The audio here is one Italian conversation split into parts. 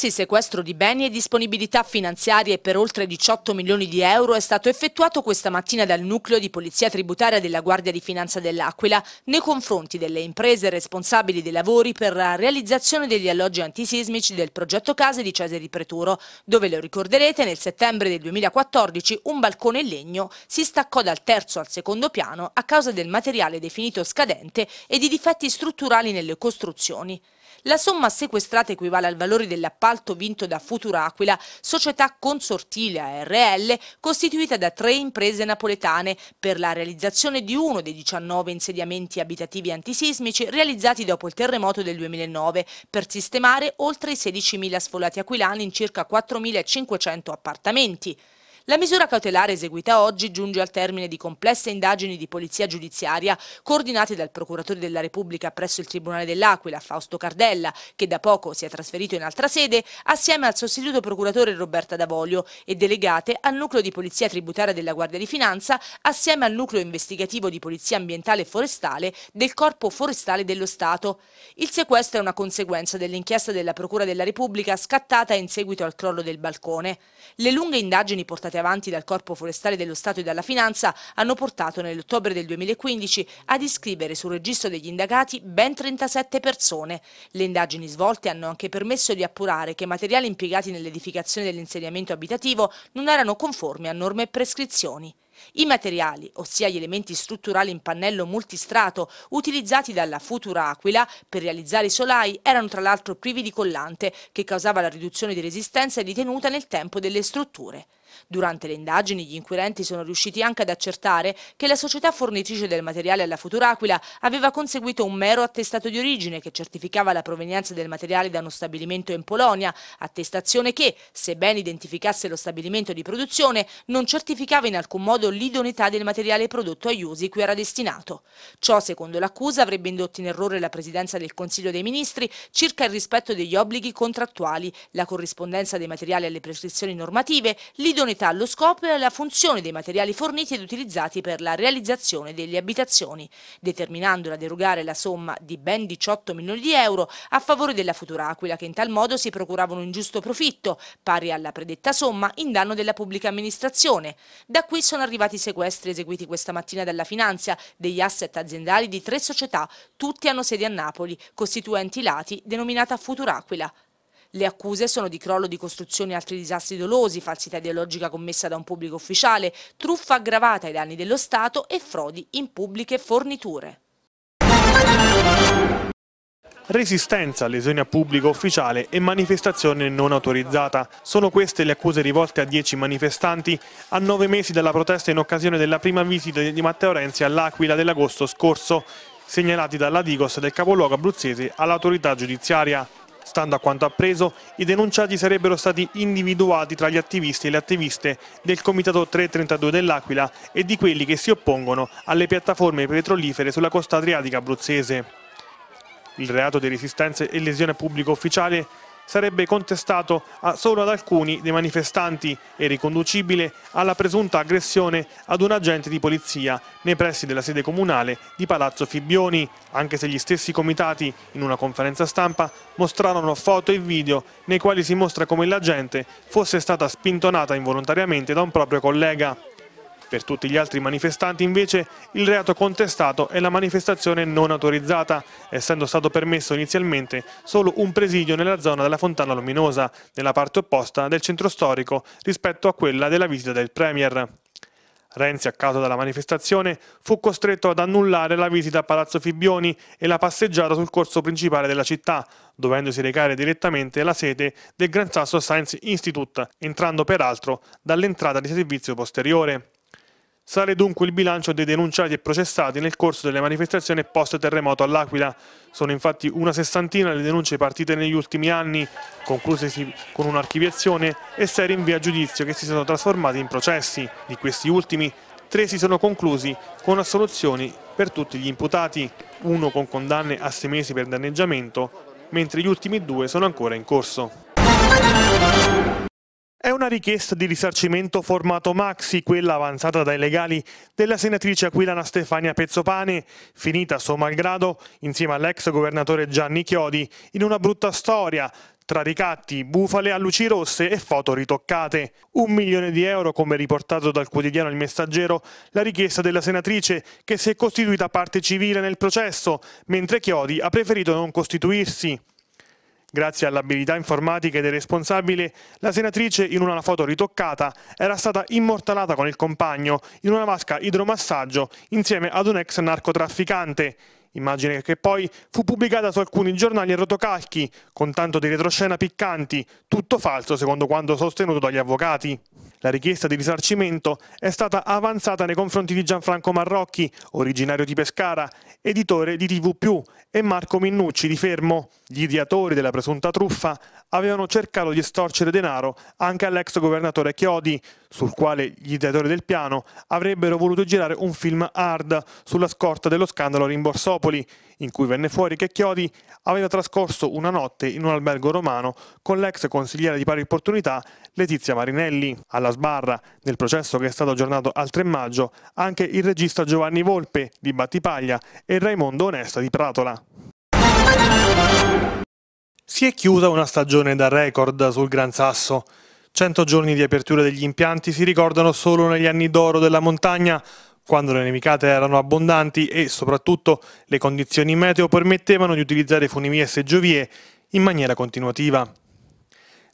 Palazzi, sequestro di beni e disponibilità finanziarie per oltre 18 milioni di euro è stato effettuato questa mattina dal nucleo di polizia tributaria della Guardia di Finanza dell'Aquila nei confronti delle imprese responsabili dei lavori per la realizzazione degli alloggi antisismici del progetto Case di Cesare Preturo, dove lo ricorderete nel settembre del 2014 un balcone in legno si staccò dal terzo al secondo piano a causa del materiale definito scadente e di difetti strutturali nelle costruzioni. La somma sequestrata equivale al valore dell'appalto appalto vinto da Futuraquila, società consortile ARL, costituita da tre imprese napoletane per la realizzazione di uno dei 19 insediamenti abitativi antisismici realizzati dopo il terremoto del 2009 per sistemare oltre i 16.000 sfollati aquilani in circa 4.500 appartamenti. La misura cautelare eseguita oggi giunge al termine di complesse indagini di polizia giudiziaria coordinate dal procuratore della Repubblica presso il Tribunale dell'Aquila, Fausto Cardella, che da poco si è trasferito in altra sede, assieme al sostituto procuratore Roberta Davolio e delegate al nucleo di polizia tributaria della Guardia di Finanza, assieme al nucleo investigativo di polizia ambientale e forestale del Corpo Forestale dello Stato. Il sequestro è una conseguenza dell'inchiesta della Procura della Repubblica scattata in seguito al crollo del balcone. Le lunghe indagini portate avanti dal Corpo Forestale dello Stato e dalla Finanza hanno portato nell'ottobre del 2015 ad iscrivere sul registro degli indagati ben 37 persone. Le indagini svolte hanno anche permesso di appurare che i materiali impiegati nell'edificazione dell'insediamento abitativo non erano conformi a norme e prescrizioni. I materiali, ossia gli elementi strutturali in pannello multistrato utilizzati dalla Futura Aquila per realizzare i solai, erano tra l'altro privi di collante, che causava la riduzione di resistenza e di tenuta nel tempo delle strutture. Durante le indagini gli inquirenti sono riusciti anche ad accertare che la società fornitrice del materiale alla Futuraquila aveva conseguito un mero attestato di origine che certificava la provenienza del materiale da uno stabilimento in Polonia, attestazione che, sebbene identificasse lo stabilimento di produzione, non certificava in alcun modo l'idoneità del materiale prodotto agli usi cui era destinato. Ciò, secondo l'accusa, avrebbe indotto in errore la Presidenza del Consiglio dei Ministri circa il rispetto degli obblighi contrattuali, la corrispondenza dei materiali alle prescrizioni normative, l'idoneità l'idoneità allo scopo e alla funzione dei materiali forniti ed utilizzati per la realizzazione delle abitazioni, determinandola ad derogare la somma di ben 18 milioni di euro a favore della futura Aquila che in tal modo si procurava un ingiusto profitto, pari alla predetta somma, in danno della pubblica amministrazione. Da qui sono arrivati i sequestri eseguiti questa mattina dalla Finanza degli asset aziendali di tre società, tutti hanno sede a Napoli, costituenti lati, denominata Futura Aquila. Le accuse sono di crollo di costruzioni e altri disastri dolosi, falsità ideologica commessa da un pubblico ufficiale, truffa aggravata ai danni dello Stato e frodi in pubbliche forniture. Resistenza, lesione a pubblico ufficiale e manifestazione non autorizzata. Sono queste le accuse rivolte a 10 manifestanti a nove mesi dalla protesta in occasione della prima visita di Matteo Renzi all'Aquila dell'agosto scorso, segnalati dalla Digos del capoluogo abruzzese all'autorità giudiziaria. Stando a quanto appreso, i denunciati sarebbero stati individuati tra gli attivisti e le attiviste del Comitato 332 dell'Aquila e di quelli che si oppongono alle piattaforme petrolifere sulla costa adriatica abruzzese. Il reato di resistenza e lesione a pubblico ufficiale sarebbe contestato ah, solo ad alcuni dei manifestanti e riconducibile alla presunta aggressione ad un agente di polizia nei pressi della sede comunale di Palazzo Fibbioni, anche se gli stessi comitati in una conferenza stampa mostrarono foto e video nei quali si mostra come l'agente fosse stata spintonata involontariamente da un proprio collega. Per tutti gli altri manifestanti invece il reato contestato è la manifestazione non autorizzata, essendo stato permesso inizialmente solo un presidio nella zona della Fontana Luminosa, nella parte opposta del centro storico rispetto a quella della visita del Premier. Renzi, a causa della manifestazione, fu costretto ad annullare la visita a Palazzo Fibbioni e la passeggiata sul corso principale della città, dovendosi recare direttamente alla sede del Gran Sasso Science Institute, entrando peraltro dall'entrata di servizio posteriore. Sale dunque il bilancio dei denunciati e processati nel corso delle manifestazioni post-terremoto all'Aquila. Sono infatti una sessantina le denunce partite negli ultimi anni, conclusesi con un'archiviazione e sei rinvia via giudizio che si sono trasformati in processi. Di questi ultimi, tre si sono conclusi con assoluzioni per tutti gli imputati, uno con condanne a sei mesi per danneggiamento, mentre gli ultimi due sono ancora in corso. È una richiesta di risarcimento formato maxi, quella avanzata dai legali della senatrice aquilana Stefania Pezzopane, finita suo malgrado insieme all'ex governatore Gianni Chiodi in una brutta storia tra ricatti, bufale a luci rosse e foto ritoccate. Un milione di euro, come riportato dal quotidiano Il Messaggero, la richiesta della senatrice che si è costituita parte civile nel processo, mentre Chiodi ha preferito non costituirsi. Grazie all'abilità informatica del responsabile, la senatrice in una foto ritoccata era stata immortalata con il compagno in una vasca idromassaggio insieme ad un ex narcotrafficante. Immagine che poi fu pubblicata su alcuni giornali e rotocalchi, con tanto di retroscena piccanti, tutto falso secondo quanto sostenuto dagli avvocati. La richiesta di risarcimento è stata avanzata nei confronti di Gianfranco Marrocchi, originario di Pescara, editore di TV+, e Marco Minnucci di Fermo. Gli ideatori della presunta truffa avevano cercato di estorcere denaro anche all'ex governatore Chiodi, sul quale gli ideatori del piano avrebbero voluto girare un film hard sulla scorta dello scandalo Rimborsopoli, in cui venne fuori che Chiodi aveva trascorso una notte in un albergo romano con l'ex consigliere di pari opportunità Letizia Marinelli. Alla sbarra, nel processo che è stato aggiornato al 3 maggio, anche il regista Giovanni Volpe di Battipaglia e Raimondo Onesta di Pratola. Si è chiusa una stagione da record sul Gran Sasso. 100 giorni di apertura degli impianti si ricordano solo negli anni d'oro della montagna, quando le nevicate erano abbondanti e soprattutto le condizioni meteo permettevano di utilizzare funivie e seggiovie in maniera continuativa.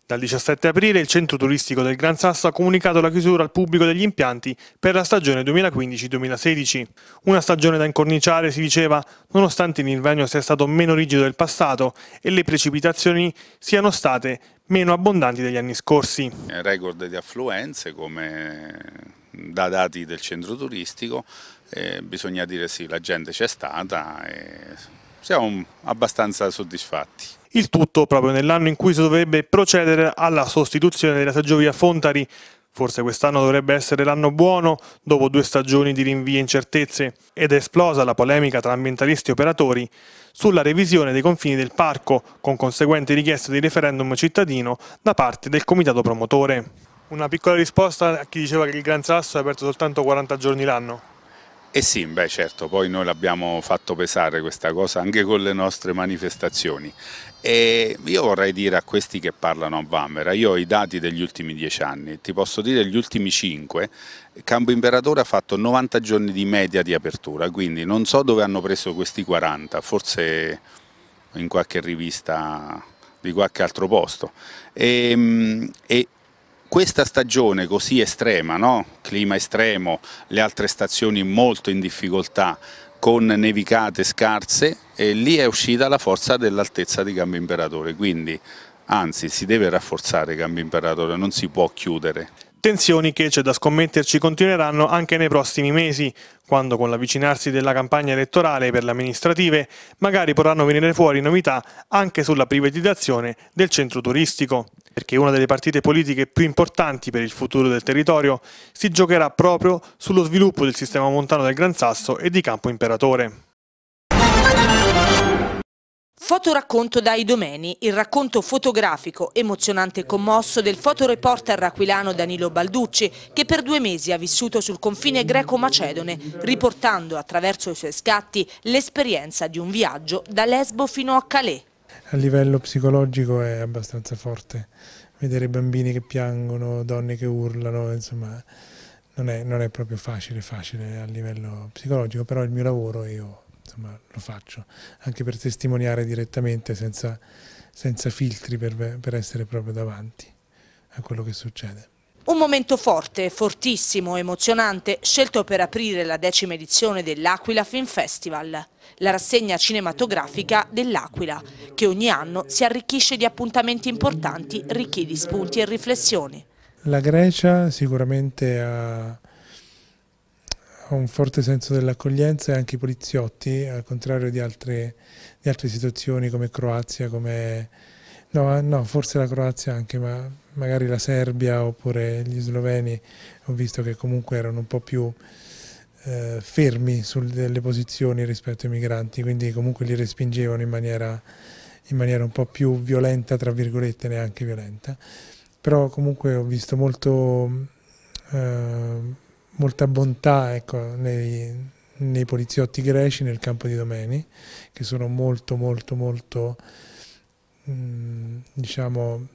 Dal 17 aprile il centro turistico del Gran Sasso ha comunicato la chiusura al pubblico degli impianti per la stagione 2015-2016. Una stagione da incorniciare, si diceva, nonostante l'inverno sia stato meno rigido del passato e le precipitazioni siano state meno abbondanti degli anni scorsi. Record di affluenze come da dati del centro turistico eh, bisogna dire sì, la gente c'è stata e siamo abbastanza soddisfatti. Il tutto proprio nell'anno in cui si dovrebbe procedere alla sostituzione della seggiovia Fontari. Forse quest'anno dovrebbe essere l'anno buono, dopo due stagioni di rinvii e incertezze, ed è esplosa la polemica tra ambientalisti e operatori sulla revisione dei confini del parco, con conseguente richiesta di referendum cittadino da parte del comitato promotore. Una piccola risposta a chi diceva che il Gran Sasso è aperto soltanto 40 giorni l'anno. Eh sì, beh certo, poi noi l'abbiamo fatto pesare questa cosa anche con le nostre manifestazioni. E io vorrei dire a questi che parlano a Vamera, io ho i dati degli ultimi dieci anni, ti posso dire gli ultimi cinque, Campo Imperatore ha fatto 90 giorni di media di apertura, quindi non so dove hanno preso questi 40, forse in qualche rivista di qualche altro posto. Ehm, e, e, questa stagione così estrema, no? clima estremo, le altre stazioni molto in difficoltà, con nevicate scarse, e lì è uscita la forza dell'altezza di Gambo Imperatore, quindi anzi si deve rafforzare Gambo Imperatore, non si può chiudere. Tensioni che c'è da scommetterci continueranno anche nei prossimi mesi, quando con l'avvicinarsi della campagna elettorale per le amministrative magari potranno venire fuori novità anche sulla privatizzazione del centro turistico perché una delle partite politiche più importanti per il futuro del territorio si giocherà proprio sullo sviluppo del sistema montano del Gran Sasso e di Campo Imperatore. Fotoracconto dai domeni, il racconto fotografico, emozionante e commosso del fotoreporter aquilano Danilo Balducci che per due mesi ha vissuto sul confine greco-macedone, riportando attraverso i suoi scatti l'esperienza di un viaggio da Lesbo fino a Calais a livello psicologico è abbastanza forte. Vedere bambini che piangono, donne che urlano, insomma, non è, non è proprio facile, facile a livello psicologico, però il mio lavoro io insomma, lo faccio, anche per testimoniare direttamente senza, senza filtri per, per essere proprio davanti a quello che succede. Un momento forte, fortissimo, emozionante, scelto per aprire la decima edizione dell'Aquila Film Festival, la rassegna cinematografica dell'Aquila, che ogni anno si arricchisce di appuntamenti importanti ricchi di spunti e riflessioni. La Grecia sicuramente ha, un forte senso dell'accoglienza e anche i poliziotti, al contrario di altre, di altre situazioni come Croazia, come No, eh, no, forse la Croazia anche, ma magari la Serbia oppure gli sloveni ho visto che comunque erano un po' più eh, fermi sulle posizioni rispetto ai migranti, quindi comunque li respingevano in maniera, in maniera un po' più violenta, tra virgolette, neanche violenta. Però comunque ho visto molto, eh, molta bontà ecco, nei, nei poliziotti greci nel campo di Domeni, che sono molto, molto, molto Mm, diciamo,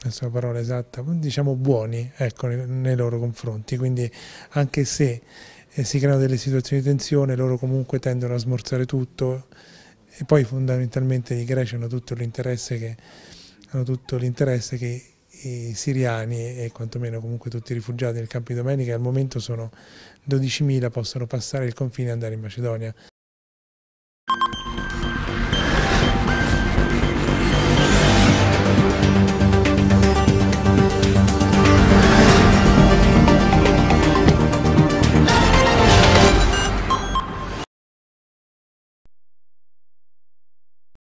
questa parola esatta, diciamo buoni ecco, nei, loro confronti, quindi anche se eh, si creano delle situazioni di tensione, loro comunque tendono a smorzare tutto e poi fondamentalmente i greci hanno tutto l'interesse che, che i siriani e quantomeno comunque tutti i rifugiati nel campo di domenica al momento sono 12.000 possono passare il confine e andare in Macedonia.